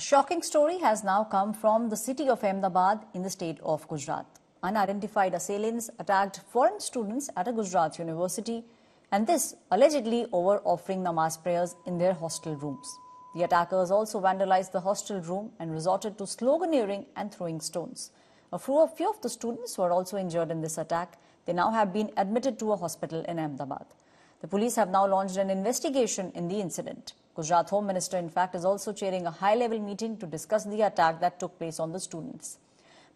Shocking story has now come from the city of Ahmedabad in the state of Gujarat. Unidentified assailants attacked foreign students at a Gujarat university and this allegedly over offering namaz prayers in their hostel rooms. The attackers also vandalized the hostel room and resorted to sloganeering and throwing stones. A few of the students were also injured in this attack. They now have been admitted to a hospital in Ahmedabad. The police have now launched an investigation in the incident. Gujarat Home Minister, in fact, is also chairing a high-level meeting to discuss the attack that took place on the students.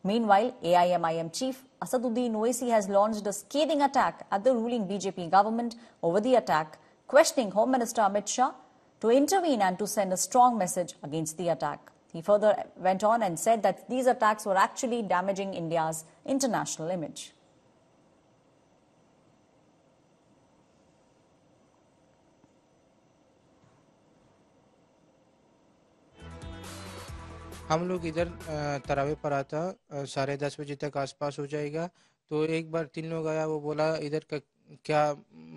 Meanwhile, AIMIM chief Asaduddin Owaisi has launched a scathing attack at the ruling BJP government over the attack, questioning Home Minister Amit Shah to intervene and to send a strong message against the attack. He further went on and said that these attacks were actually damaging India's international image. हम लोग इधर तरावे पर आता साढ़े दस बजे तक आसपास हो जाएगा तो एक बार तीन लोग आया वो बोला इधर का क्या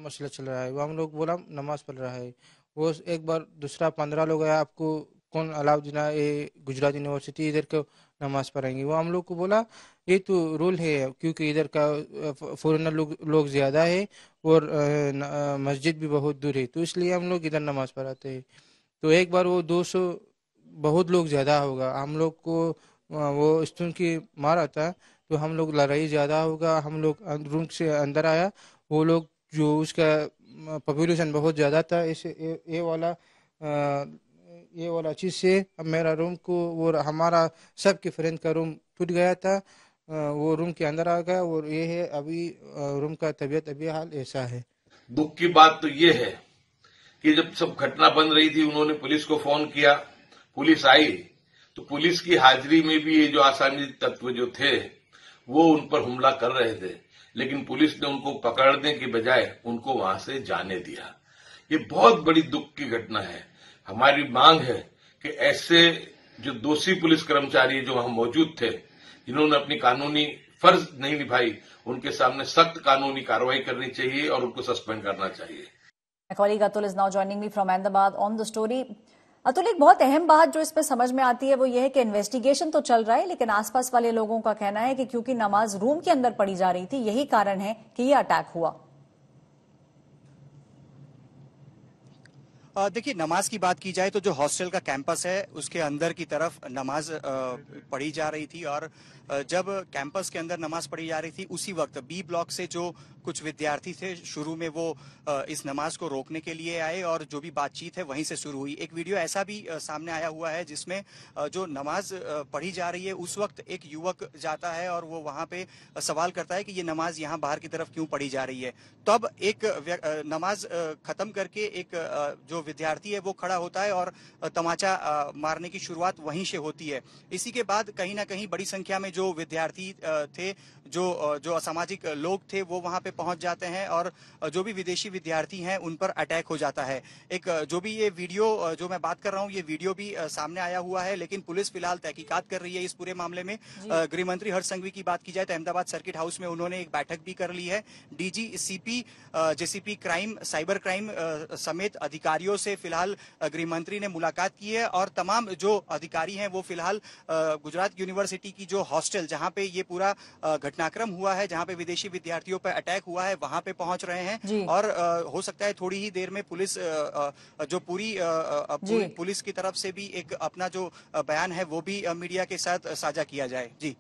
मसला चल रहा है वो हम लोग बोला नमाज पढ़ रहा है वो एक बार दूसरा पंद्रह लोग आया आपको कौन अलाउद्दीना ये गुजरात यूनिवर्सिटी इधर का नमाज पढ़ेंगे वो हम लोग को बोला ये तो रूल है क्योंकि इधर का फॉरनर लोग लोग ज़्यादा है और मस्जिद भी बहुत दूर है तो इसलिए हम लोग इधर नमाज पढ़ाते हैं तो एक बार वो दो सौ बहुत लोग ज़्यादा होगा हम लोग को वो स्टून की मार आता है तो हम लोग लड़ाई ज़्यादा होगा हम लोग अं, रूम से अंदर आया वो लोग जो उसका पॉपुलेशन बहुत ज़्यादा था इस ये वाला आ, ये वाला चीज़ से मेरा रूम को वो हमारा सब के फ्रेंड का रूम टूट गया था आ, वो रूम के अंदर आ गया और ये है अभी रूम का तबीयत अभी हाल ऐसा है दुख की बात तो ये है कि जब सब घटना बन रही थी उन्होंने पुलिस को फोन किया पुलिस आई तो पुलिस की हाजिरी में भी ये जो आसामी तत्व जो थे वो उन पर हमला कर रहे थे लेकिन पुलिस ने उनको पकड़ने के बजाय उनको वहां से जाने दिया ये बहुत बड़ी दुख की घटना है हमारी मांग है कि ऐसे जो दोषी पुलिस कर्मचारी जो वहां मौजूद थे जिन्होंने अपनी कानूनी फर्ज नहीं निभाई उनके सामने सख्त कानूनी कार्रवाई करनी चाहिए और उनको सस्पेंड करना चाहिए My colleague Atul is now joining me from Ahmedabad on the story. Atul एक बहुत अहम बात जो इस पर समझ में आती है वो ये है कि इन्वेस्टिगेशन तो चल रहा है लेकिन आसपास वाले लोगों का कहना है कि क्योंकि नमाज रूम के अंदर पड़ी जा रही थी यही कारण है कि ये अटैक हुआ देखिए नमाज की बात की जाए तो जो हॉस्टल का कैंपस है उसके अंदर की तरफ नमाज पढ़ी जा रही थी और जब कैंपस के अंदर नमाज पढ़ी जा रही थी उसी वक्त बी ब्लॉक से जो कुछ विद्यार्थी थे शुरू में वो इस नमाज को रोकने के लिए आए और जो भी बातचीत है वहीं से शुरू हुई एक वीडियो ऐसा भी सामने आया हुआ है जिसमें जो नमाज पढ़ी जा रही है उस वक्त एक युवक जाता है और वो वहां पे सवाल करता है कि ये नमाज यहाँ बाहर की तरफ क्यों पढ़ी जा रही है तब एक नमाज खत्म करके एक जो विद्यार्थी है वो खड़ा होता है और तमाचा मारने की शुरुआत वहीं से होती है इसी के बाद कहीं ना कहीं बड़ी संख्या में जो विद्यार्थी थे जो जो असामाजिक लोग थे वो वहाँ पे पहुँच जाते हैं और जो भी विदेशी विद्यार्थी हैं उन पर अटैक हो जाता है एक जो भी ये वीडियो जो मैं बात कर रहा हूँ ये वीडियो भी सामने आया हुआ है लेकिन पुलिस फिलहाल तहकीकात कर रही है इस पूरे मामले में गृह मंत्री हर्ष संघवी की बात की जाए तो अहमदाबाद सर्किट हाउस में उन्होंने एक बैठक भी कर ली है DG CP JCP crime cyber crime समेत अधिकारियों से फिलहाल गृह मंत्री ने मुलाकात की है और तमाम जो अधिकारी हैं वो फिलहाल गुजरात यूनिवर्सिटी की जो हॉस्टल जहां पे ये पूरा घटना घटनाक्रम हुआ है जहां पे विदेशी विद्यार्थियों पर अटैक हुआ है वहां पे पहुंच रहे हैं और हो सकता है थोड़ी ही देर में पुलिस जो पूरी पुलिस की तरफ से भी एक अपना जो बयान है वो भी मीडिया के साथ साझा किया जाए जी